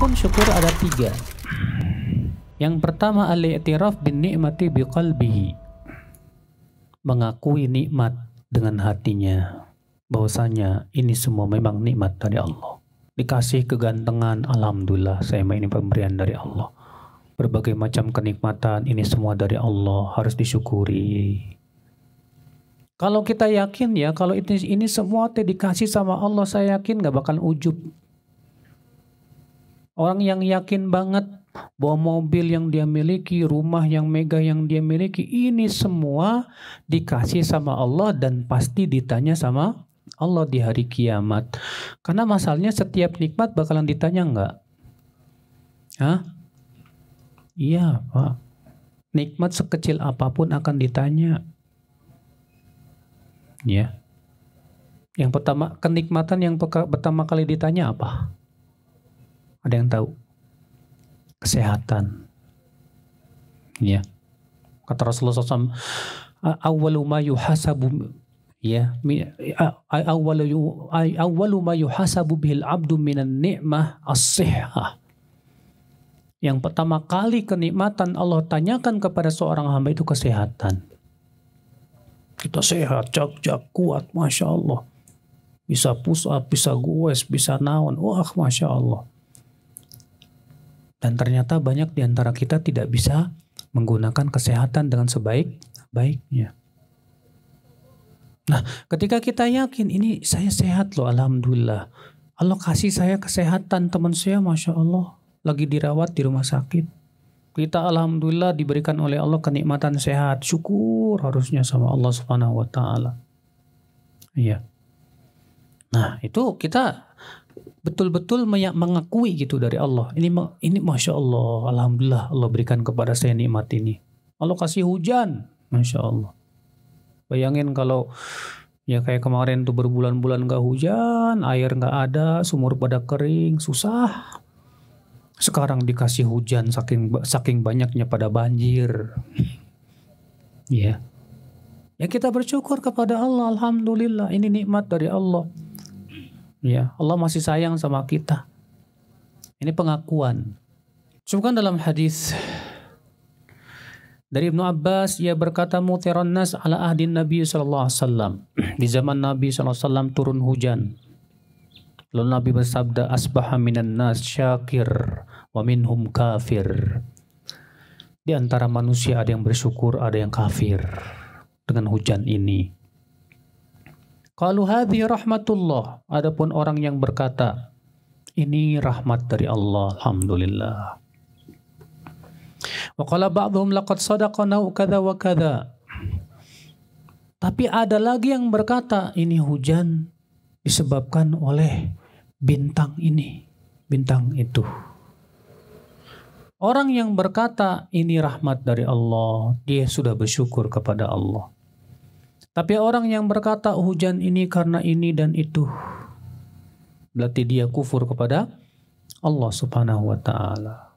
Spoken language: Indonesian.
Hukum syukur ada tiga. Yang pertama al-i'tiraf bin ni'mati biqalbihi. Mengakui nikmat dengan hatinya. Bahwasanya ini semua memang nikmat dari Allah. Dikasih kegantengan, alhamdulillah saya ini pemberian dari Allah. Berbagai macam kenikmatan ini semua dari Allah harus disyukuri. Kalau kita yakin ya, kalau ini, ini semua dikasih sama Allah, saya yakin nggak bakal ujub Orang yang yakin banget bahwa mobil yang dia miliki, rumah yang mega yang dia miliki, ini semua dikasih sama Allah dan pasti ditanya sama Allah di hari kiamat. Karena masalahnya setiap nikmat bakalan ditanya enggak? Hah? Iya, Pak. Nikmat sekecil apapun akan ditanya. Ya. Yang pertama, kenikmatan yang pertama kali ditanya apa? Ada yang tahu? Kesehatan. Ya. Kata Rasulullah SAW, awalu ma ya awalu hasabu ma yuhasabu iya. abdu minan ni'mah as sihha yang pertama kali kenikmatan Allah tanyakan kepada seorang hamba itu kesehatan. Kita sehat, jak-jak, kuat, Masya Allah. Bisa push bisa goes, bisa naon. Wah, Masya Allah. Dan ternyata banyak di antara kita tidak bisa menggunakan kesehatan dengan sebaik-baiknya. Nah, ketika kita yakin ini saya sehat loh, alhamdulillah. Allah kasih saya kesehatan teman saya, masya Allah, lagi dirawat di rumah sakit. Kita alhamdulillah diberikan oleh Allah kenikmatan sehat. Syukur harusnya sama Allah Subhanahu wa taala. Iya. Nah, itu kita betul-betul mengakui gitu dari Allah. Ini ini masya Allah, alhamdulillah Allah berikan kepada saya nikmat ini. Allah kasih hujan, masya Allah. Bayangin kalau ya kayak kemarin tuh berbulan-bulan gak hujan, air gak ada, sumur pada kering, susah. Sekarang dikasih hujan saking saking banyaknya pada banjir. ya. Yeah. Ya kita bersyukur kepada Allah, alhamdulillah ini nikmat dari Allah. Ya, Allah masih sayang sama kita. Ini pengakuan. Sebutkan dalam hadis dari Ibnu Abbas ia berkata mutiran nas ala ahdin Nabi sallallahu alaihi wasallam. Di zaman Nabi sallallahu alaihi wasallam turun hujan. Lalu Nabi bersabda asbaha minan nas syakir wa minhum kafir. Di antara manusia ada yang bersyukur, ada yang kafir dengan hujan ini. Kalau hadhihi rahmatullah. Adapun orang yang berkata, ini rahmat dari Allah, alhamdulillah. Wa qala ba'dhum laqad sadaqana kadza wa kadza. Tapi ada lagi yang berkata, ini hujan disebabkan oleh bintang ini, bintang itu. Orang yang berkata ini rahmat dari Allah, dia sudah bersyukur kepada Allah. Tapi orang yang berkata oh, hujan ini karena ini dan itu, berarti dia kufur kepada Allah Subhanahu wa taala.